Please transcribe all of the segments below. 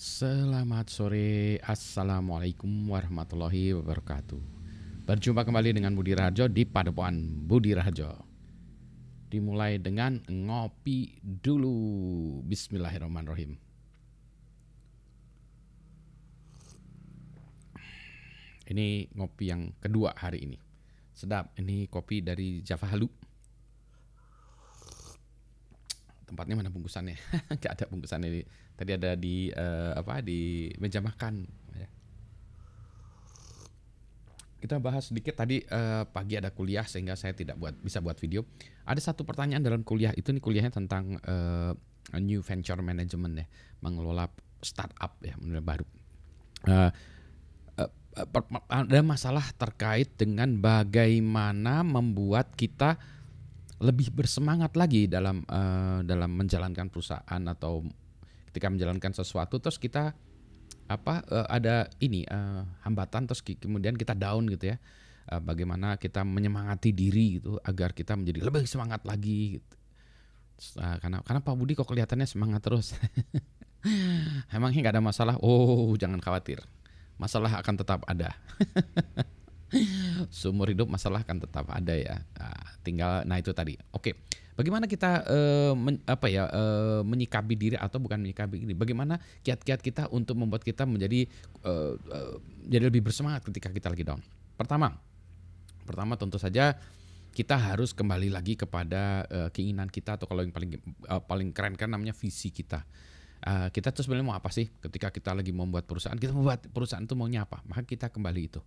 Selamat sore, Assalamualaikum warahmatullahi wabarakatuh Berjumpa kembali dengan Budi Rajo di Padepokan Budi Rajo Dimulai dengan ngopi dulu Bismillahirrahmanirrahim Ini ngopi yang kedua hari ini Sedap, ini kopi dari Java Halu tempatnya mana bungkusannya nggak ada bungkusannya ini. tadi ada di uh, apa di meja makan ya. kita bahas sedikit tadi uh, pagi ada kuliah sehingga saya tidak buat bisa buat video ada satu pertanyaan dalam kuliah itu nih kuliahnya tentang uh, new venture management ya mengelola startup ya menurut baru uh, uh, ada masalah terkait dengan bagaimana membuat kita lebih bersemangat lagi dalam uh, dalam menjalankan perusahaan atau ketika menjalankan sesuatu terus kita apa uh, ada ini uh, hambatan terus kemudian kita down gitu ya uh, bagaimana kita menyemangati diri gitu agar kita menjadi lebih semangat lagi gitu. Uh, karena karena Pak Budi kok kelihatannya semangat terus emangnya nggak ada masalah oh jangan khawatir masalah akan tetap ada Seumur hidup masalah kan tetap ada ya. Nah, tinggal nah itu tadi. Oke. Bagaimana kita uh, men, apa ya uh, menyikapi diri atau bukan menyikapi diri? Bagaimana kiat-kiat kita untuk membuat kita menjadi uh, uh, jadi lebih bersemangat ketika kita lagi down? Pertama, pertama tentu saja kita harus kembali lagi kepada uh, keinginan kita atau kalau yang paling uh, paling keren kan namanya visi kita. Uh, kita tuh sebenarnya mau apa sih ketika kita lagi membuat perusahaan? Kita membuat perusahaan itu maunya apa? Maka kita kembali itu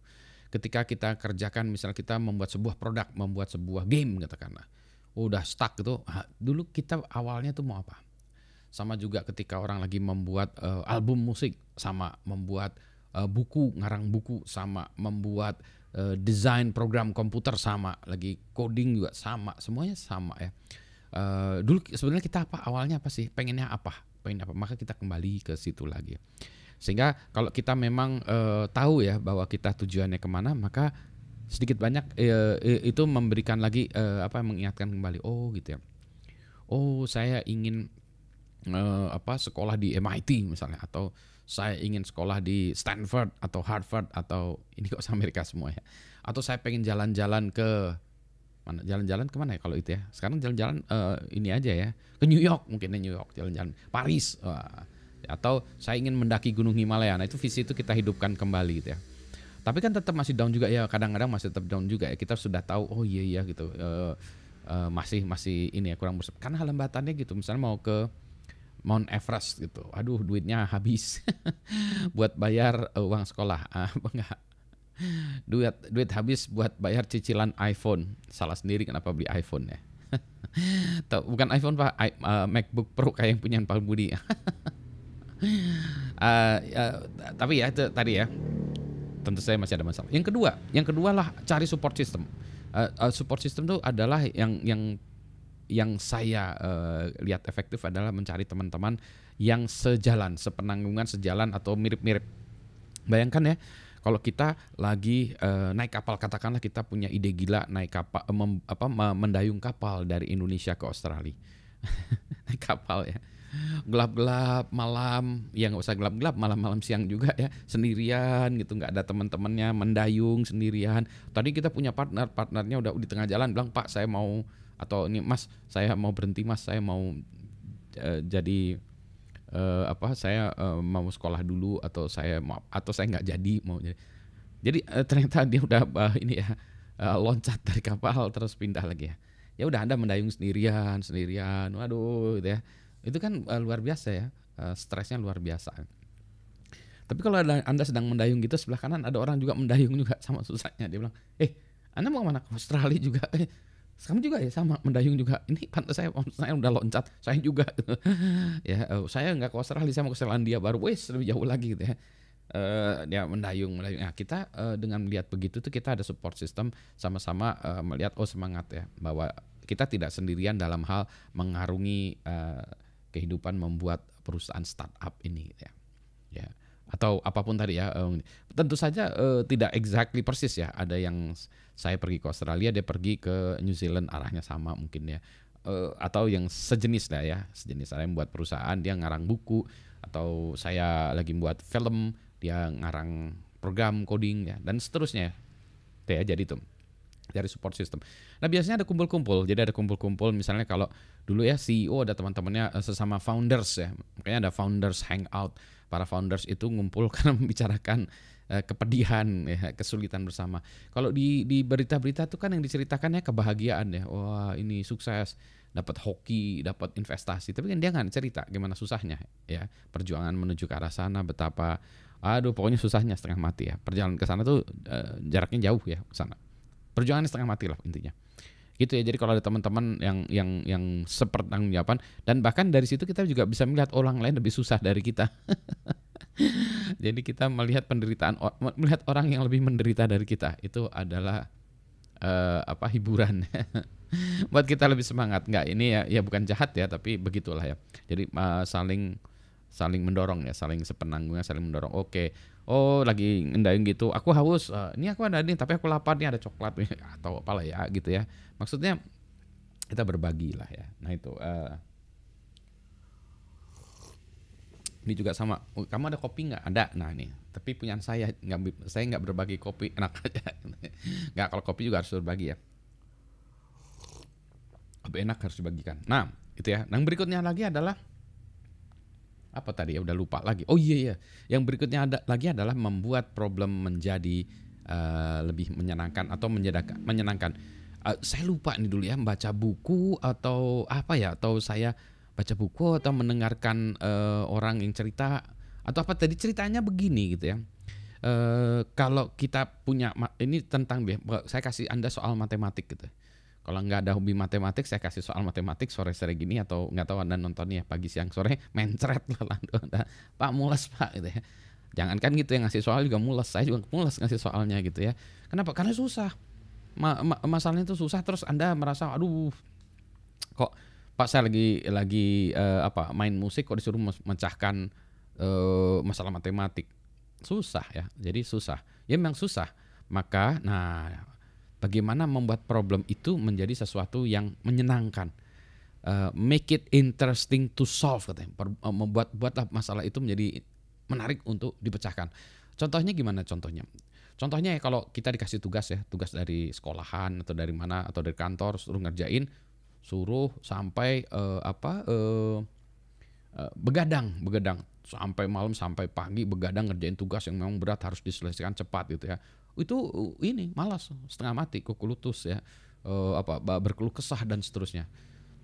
ketika kita kerjakan misalnya kita membuat sebuah produk, membuat sebuah game katakanlah. Oh, udah stuck gitu. Dulu kita awalnya tuh mau apa? Sama juga ketika orang lagi membuat uh, album musik, sama membuat uh, buku, ngarang buku, sama membuat uh, desain program komputer sama, lagi coding juga sama, semuanya sama ya uh, dulu sebenarnya kita apa awalnya apa sih pengennya apa pengen apa maka kita kembali ke situ lagi sehingga kalau kita memang uh, tahu ya bahwa kita tujuannya kemana maka sedikit banyak uh, itu memberikan lagi uh, apa mengingatkan kembali oh gitu ya oh saya ingin uh, apa sekolah di MIT misalnya atau saya ingin sekolah di Stanford atau Harvard atau ini kok Amerika semua ya atau saya pengen jalan-jalan ke mana jalan-jalan kemana ya kalau itu ya sekarang jalan-jalan uh, ini aja ya ke New York mungkin ya New York jalan-jalan Paris uh, atau saya ingin mendaki Gunung Himalaya nah itu visi itu kita hidupkan kembali gitu ya tapi kan tetap masih down juga ya kadang-kadang masih tetap down juga ya kita sudah tahu oh iya iya gitu uh, uh, masih masih ini ya kurang bersih karena hambatannya gitu misalnya mau ke Mount Everest gitu aduh duitnya habis buat bayar uang sekolah uh, enggak duit duit habis buat bayar cicilan iPhone salah sendiri kenapa beli iPhone ya Tau, bukan iPhone pak I, uh, MacBook Pro kayak yang punya Pak Budi uh, uh, tapi ya itu tadi ya tentu saya masih ada masalah yang kedua yang kedua lah cari support system uh, uh, support system itu adalah yang yang yang saya uh, lihat efektif adalah mencari teman-teman yang sejalan, sepenanggungan, sejalan atau mirip-mirip. Bayangkan ya, kalau kita lagi uh, naik kapal, katakanlah kita punya ide gila naik kapal, eh, mem, apa, mendayung kapal dari Indonesia ke Australia, naik kapal ya gelap-gelap malam ya nggak usah gelap-gelap malam-malam siang juga ya sendirian gitu nggak ada teman-temannya mendayung sendirian tadi kita punya partner partnernya udah di tengah jalan bilang pak saya mau atau ini mas saya mau berhenti mas saya mau uh, jadi uh, apa saya uh, mau sekolah dulu atau saya mau atau saya nggak jadi mau jadi jadi uh, ternyata dia udah uh, ini ya uh, loncat dari kapal terus pindah lagi ya ya udah anda mendayung sendirian sendirian waduh gitu ya itu kan uh, luar biasa ya uh, stresnya luar biasa tapi kalau ada, anda sedang mendayung gitu sebelah kanan ada orang juga mendayung juga sama susahnya dia bilang eh anda mau kemana ke Australia juga eh, sama juga ya sama mendayung juga ini pantas saya saya udah loncat saya juga ya eh, saya nggak ke Australia saya mau ke Selandia baru wes lebih jauh lagi gitu ya Uh, ya mendayung mendayung. Nah, kita uh, dengan melihat begitu tuh kita ada support system sama-sama uh, melihat oh semangat ya bahwa kita tidak sendirian dalam hal mengarungi uh, kehidupan membuat perusahaan startup ini gitu ya. Ya atau apapun tadi ya. Tentu saja eh, tidak exactly persis ya. Ada yang saya pergi ke Australia, dia pergi ke New Zealand arahnya sama mungkin ya. Eh, atau yang sejenis lah ya, sejenis saya buat perusahaan dia ngarang buku atau saya lagi buat film dia ngarang program coding ya dan seterusnya. ya jadi tuh dari support system. Nah biasanya ada kumpul-kumpul, jadi ada kumpul-kumpul misalnya kalau dulu ya CEO ada teman-temannya eh, sesama founders ya, makanya ada founders hangout. Para founders itu ngumpul karena membicarakan eh, kepedihan, ya, kesulitan bersama. Kalau di di berita-berita tuh kan yang diceritakannya kebahagiaan ya, wah ini sukses, dapat hoki, dapat investasi. Tapi kan dia nggak cerita gimana susahnya ya, perjuangan menuju ke arah sana, betapa aduh pokoknya susahnya setengah mati ya perjalanan ke sana tuh uh, jaraknya jauh ya sana perjuangan setengah mati lah intinya gitu ya jadi kalau ada teman-teman yang yang yang sepertanggung jawaban dan bahkan dari situ kita juga bisa melihat orang lain lebih susah dari kita jadi kita melihat penderitaan melihat orang yang lebih menderita dari kita itu adalah uh, apa hiburan buat kita lebih semangat nggak ini ya ya bukan jahat ya tapi begitulah ya jadi uh, saling saling mendorong ya saling sepenanggungnya, saling mendorong oke okay. oh lagi ngendain gitu aku haus uh, ini aku ada nih tapi aku lapar nih ada coklat atau apalah ya gitu ya maksudnya kita berbagi lah ya nah itu uh, ini juga sama oh, kamu ada kopi nggak ada nah ini tapi punya saya nggak saya nggak berbagi kopi enak aja nggak kalau kopi juga harus berbagi ya Tapi enak harus dibagikan nah itu ya yang berikutnya lagi adalah apa tadi ya udah lupa lagi. Oh iya iya. Yang berikutnya ada lagi adalah membuat problem menjadi uh, lebih menyenangkan atau menyedakan, menyenangkan. Uh, saya lupa nih dulu ya baca buku atau apa ya atau saya baca buku atau mendengarkan uh, orang yang cerita atau apa tadi ceritanya begini gitu ya. Uh, kalau kita punya ini tentang saya kasih Anda soal matematik gitu. Uh, kalau nggak ada hobi matematik, saya kasih soal matematik sore-sore gini atau nggak tahu anda nonton ya pagi siang sore mencret lah anda. Pak mules pak gitu ya. Jangankan gitu yang ngasih soal juga mules, saya juga mules ngasih soalnya gitu ya. Kenapa? Karena susah. Ma ma masalahnya itu susah terus anda merasa aduh kok pak saya lagi lagi uh, apa main musik kok disuruh mecahkan uh, masalah matematik susah ya jadi susah ya memang susah maka nah Bagaimana membuat problem itu menjadi sesuatu yang menyenangkan. Uh, make it interesting to solve katanya. Eh, membuat buatlah masalah itu menjadi menarik untuk dipecahkan. Contohnya gimana contohnya? Contohnya ya kalau kita dikasih tugas ya, tugas dari sekolahan atau dari mana atau dari kantor suruh ngerjain, suruh sampai uh, apa uh, uh, begadang, begadang sampai malam sampai pagi begadang ngerjain tugas yang memang berat harus diselesaikan cepat gitu ya itu uh, ini malas setengah mati kuku lutus ya e, apa berkeluh kesah dan seterusnya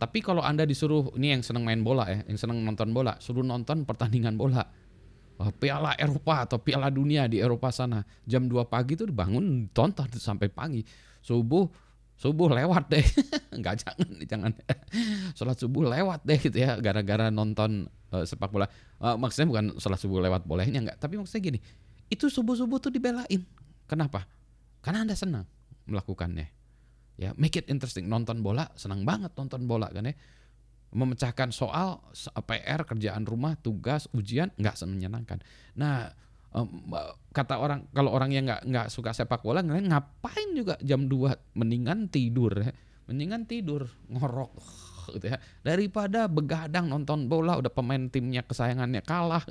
tapi kalau anda disuruh ini yang seneng main bola ya yang seneng nonton bola suruh nonton pertandingan bola eh, Piala Eropa atau Piala Dunia di Eropa sana jam 2 pagi itu bangun tonton sampai pagi subuh subuh lewat deh nggak jangan jangan sholat subuh lewat deh gitu ya gara-gara nonton uh, sepak bola uh, maksudnya bukan sholat subuh lewat bolehnya nggak tapi maksudnya gini itu subuh subuh tuh dibelain kenapa karena anda senang melakukannya ya make it interesting nonton bola senang banget nonton bola kan ya memecahkan soal PR kerjaan rumah tugas ujian nggak menyenangkan nah um, kata orang kalau orang yang nggak nggak suka sepak bola ngelain ngapain juga jam 2 mendingan tidur ya. mendingan tidur ngorok gitu ya daripada begadang nonton bola udah pemain timnya kesayangannya kalah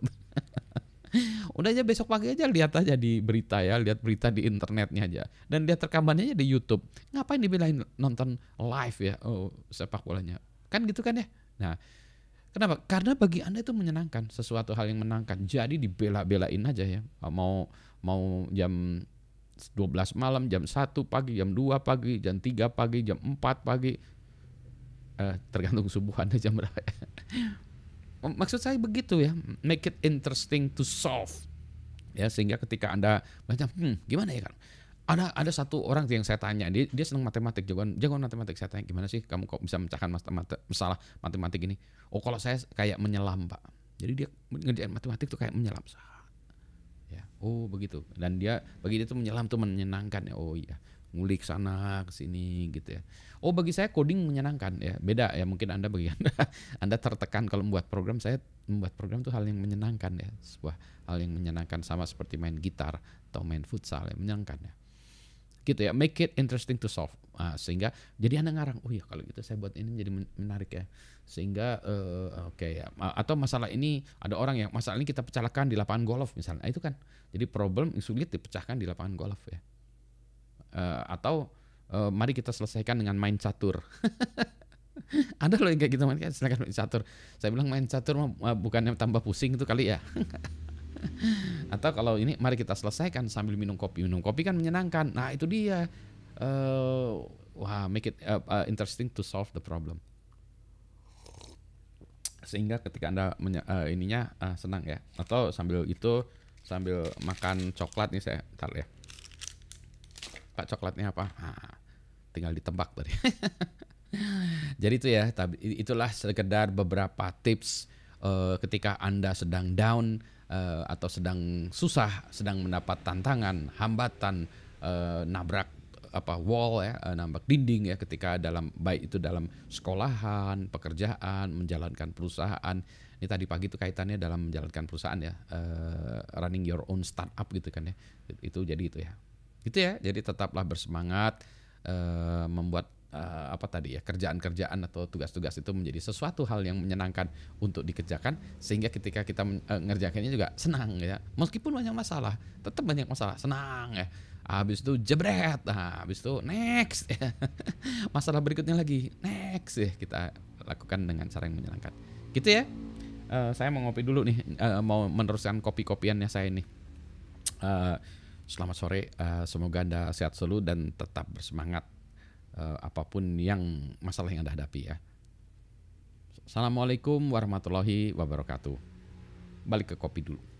udah aja besok pagi aja lihat aja di berita ya lihat berita di internetnya aja dan lihat rekamannya aja di YouTube ngapain dibilang nonton live ya oh sepak bolanya kan gitu kan ya nah Kenapa? Karena bagi Anda itu menyenangkan, sesuatu hal yang menyenangkan. Jadi dibela-belain aja ya. Mau mau jam 12 malam, jam 1 pagi, jam 2 pagi, jam 3 pagi, jam 4 pagi. Eh, tergantung subuh Anda jam berapa. Ya. Maksud saya begitu ya. Make it interesting to solve. Ya, sehingga ketika Anda baca, hmm, gimana ya kan? ada ada satu orang yang saya tanya dia dia senang matematik jagoan jagoan matematik saya tanya gimana sih kamu kok bisa mencahkan masalah matematik ini oh kalau saya kayak menyelam pak jadi dia ngerjain matematik tuh kayak menyelam ya oh begitu dan dia bagi dia tuh menyelam tuh menyenangkan ya oh iya ngulik sana ke sini gitu ya oh bagi saya coding menyenangkan ya beda ya mungkin anda bagi anda anda tertekan kalau membuat program saya membuat program tuh hal yang menyenangkan ya sebuah hal yang menyenangkan sama seperti main gitar atau main futsal ya menyenangkan ya gitu ya make it interesting to solve nah, sehingga jadi anda ngarang oh ya kalau gitu saya buat ini jadi menarik ya sehingga uh, oke okay, ya atau masalah ini ada orang yang masalah ini kita pecahkan di lapangan golf misalnya nah, itu kan jadi problem sulit dipecahkan di lapangan golf ya uh, atau uh, mari kita selesaikan dengan main catur ada loh yang kayak gitu main silakan main catur saya bilang main catur bukannya tambah pusing itu kali ya Atau kalau ini mari kita selesaikan sambil minum kopi. Minum kopi kan menyenangkan. Nah, itu dia. Uh, wah, make it uh, uh, interesting to solve the problem. Sehingga ketika Anda uh, ininya uh, senang ya. Atau sambil itu sambil makan coklat nih saya tar ya. Pak coklatnya apa? Nah, tinggal ditebak tadi. Jadi itu ya, itulah sekedar beberapa tips ketika Anda sedang down uh, atau sedang susah, sedang mendapat tantangan, hambatan, uh, nabrak apa wall ya, uh, nabrak dinding ya ketika dalam baik itu dalam sekolahan, pekerjaan, menjalankan perusahaan. Ini tadi pagi itu kaitannya dalam menjalankan perusahaan ya, uh, running your own startup gitu kan ya. Itu jadi itu ya. itu ya. Jadi tetaplah bersemangat uh, membuat uh, apa tadi ya kerjaan-kerjaan atau tugas-tugas itu menjadi sesuatu hal yang menyenangkan untuk dikerjakan sehingga ketika kita uh, juga senang ya meskipun banyak masalah tetap banyak masalah senang ya habis itu jebret nah, habis itu next ya. masalah berikutnya lagi next ya kita lakukan dengan cara yang menyenangkan gitu ya uh, saya mau ngopi dulu nih uh, mau meneruskan kopi-kopiannya saya nih uh, selamat sore semoga anda sehat selalu dan tetap bersemangat uh, apapun yang masalah yang Anda hadapi ya. Assalamualaikum warahmatullahi wabarakatuh. Balik ke kopi dulu.